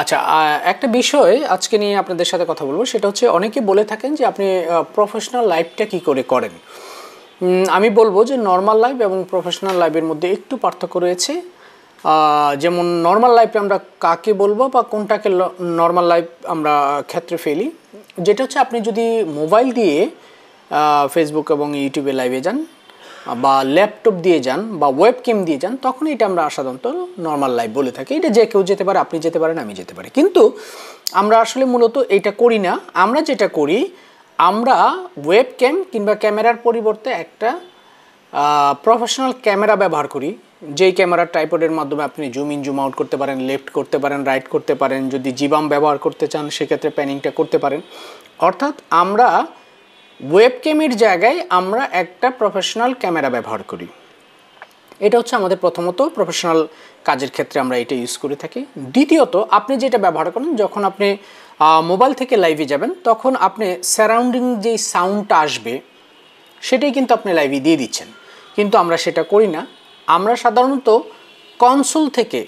আচ্ছা একটা বিষয় আজকে নিয়ে আপনাদের সাথে কথা বলবো সেটা হচ্ছে অনেকে বলে থাকেন যে আপনি প্রফেশনাল লাইফটা কি করে করেন আমি বলবো যে নর্মাল লাইফ এবং প্রফেশনাল লাইফের মধ্যে একটু পার্থক্য রয়েছে যেমন নর্মাল লাইফে আমরা কাকে বলবো বা কোনটাকে নর্মাল লাইফ আমরা ক্ষেত্রে ফেলি যেটা হচ্ছে আপনি যদি মোবাইল দিয়ে ফেসবুক এবং ইউটিউবে লাইভে যান বা ল্যাপটপ দিয়ে যান বা ওয়েব কিম দিয়ে যান তখন এটা আমরা সাধারণত নর্মাল লাইফ বলে থাকি এটা যে কেউ যেতে পারে আপনি যেতে পারেন আমি যেতে পারি কিন্তু আমরা আসলে মূলত এটা করি না আমরা যেটা করি আমরা ওয়েব ক্যাম কিংবা ক্যামেরার পরিবর্তে একটা প্রফেশনাল ক্যামেরা ব্যবহার করি যেই ক্যামেরার ট্রাইপডের মাধ্যমে আপনি জুম ইন জুম আউট করতে পারেন লেফট করতে পারেন রাইট করতে পারেন যদি জিবাম ব্যবহার করতে চান সেক্ষেত্রে প্যানিংটা করতে পারেন অর্থাৎ আমরা ওয়েব ক্যামের জায়গায় আমরা একটা প্রফেশনাল ক্যামেরা ব্যবহার করি এটা হচ্ছে আমাদের প্রথমত প্রফেশনাল কাজের ক্ষেত্রে আমরা এটা ইউজ করে থাকি দ্বিতীয়ত আপনি যেটা ব্যবহার করেন যখন আপনি মোবাইল থেকে লাইভে যাবেন তখন আপনি সারাউন্ডিং যেই সাউন্ডটা আসবে সেটাই কিন্তু আপনি লাইভে দিয়ে দিচ্ছেন কিন্তু আমরা সেটা করি না আমরা সাধারণত কনসোল থেকে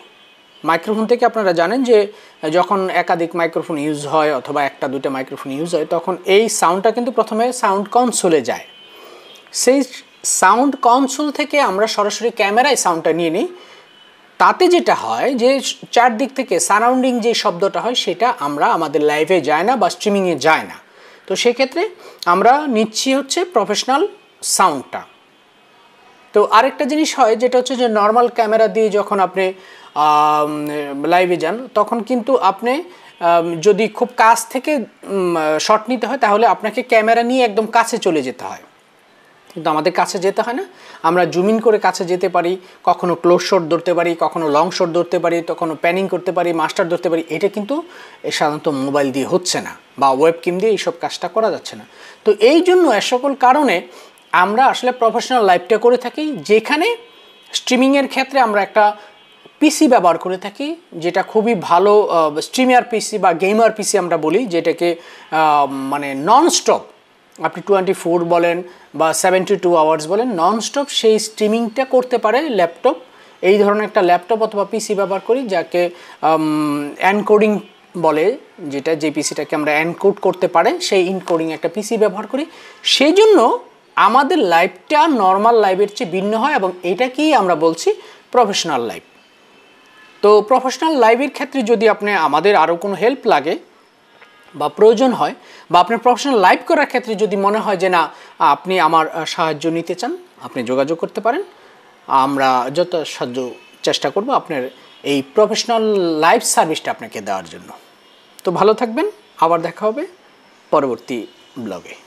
মাইক্রোফোন থেকে আপনারা জানেন যে যখন একাধিক মাইক্রোফোন ইউজ হয় অথবা একটা দুটো মাইক্রোফোন ইউজ হয় তখন এই সাউন্ডটা কিন্তু প্রথমে সাউন্ড কনসোলে যায় সেই সাউন্ড কনসোল থেকে আমরা সরাসরি ক্যামেরায় সাউন্ডটা নিয়ে নিই তাতে যেটা হয় যে চারদিক থেকে সারাউন্ডিং যে শব্দটা হয় সেটা আমরা আমাদের লাইভে যায় না বা স্ট্রিমিংয়ে যায় না তো সেক্ষেত্রে আমরা নিচ্ছি হচ্ছে প্রফেশনাল সাউন্ডটা তো আরেকটা জিনিস হয় যেটা হচ্ছে যে নর্মাল ক্যামেরা দিয়ে যখন আপনি লাইভে যান তখন কিন্তু আপনি যদি খুব কাছ থেকে শট নিতে হয় তাহলে আপনাকে ক্যামেরা নিয়ে একদম কাছে চলে যেতে হয় কিন্তু আমাদের কাছে যেতে হয় না আমরা জুম ইন করে কাছে যেতে পারি কখনো ক্লোজ শট ধরতে পারি কখনো লং শট ধরতে পারি কখনও প্যানিং করতে পারি মাস্টার ধরতে পারি এটা কিন্তু সাধারণত মোবাইল দিয়ে হচ্ছে না বা ওয়েব কিম দিয়ে এইসব কাজটা করা যাচ্ছে না তো এই জন্য এ সকল কারণে আমরা আসলে প্রফেশনাল লাইফটা করে থাকি যেখানে স্ট্রিমিংয়ের ক্ষেত্রে আমরা একটা পিসি ব্যবহার করে থাকি যেটা খুবই ভালো স্ট্রিমিয়ার পিসি বা গেমার পিসি আমরা বলি যেটাকে মানে ননস্টপ আপনি টোয়েন্টি ফোর বলেন বা সেভেন্টি টু আওয়ার্স বলেন ননস্টপ সেই স্ট্রিমিংটা করতে পারে ল্যাপটপ এই ধরনের একটা ল্যাপটপ অথবা পিসি ব্যবহার করি যাকে অ্যানকোডিং বলে যেটা যে পিসিটাকে আমরা অ্যানকোড করতে পারে সেই ইনকোডিং একটা পিসি ব্যবহার করি সেই জন্য আমাদের লাইফটা নর্মাল লাইফের চেয়ে ভিন্ন হয় এবং এটাকেই আমরা বলছি প্রফেশনাল লাইফ তো প্রফেশনাল লাইফের ক্ষেত্রে যদি আপনি আমাদের আরও কোনো হেল্প লাগে বা প্রয়োজন হয় বা আপনার প্রফেশনাল লাইভ করার ক্ষেত্রে যদি মনে হয় যে না আপনি আমার সাহায্য নিতে চান আপনি যোগাযোগ করতে পারেন আমরা যত সাহায্য চেষ্টা করব আপনার এই প্রফেশনাল লাইফ সার্ভিসটা আপনাকে দেওয়ার জন্য তো ভালো থাকবেন আবার দেখা হবে পরবর্তী ব্লগে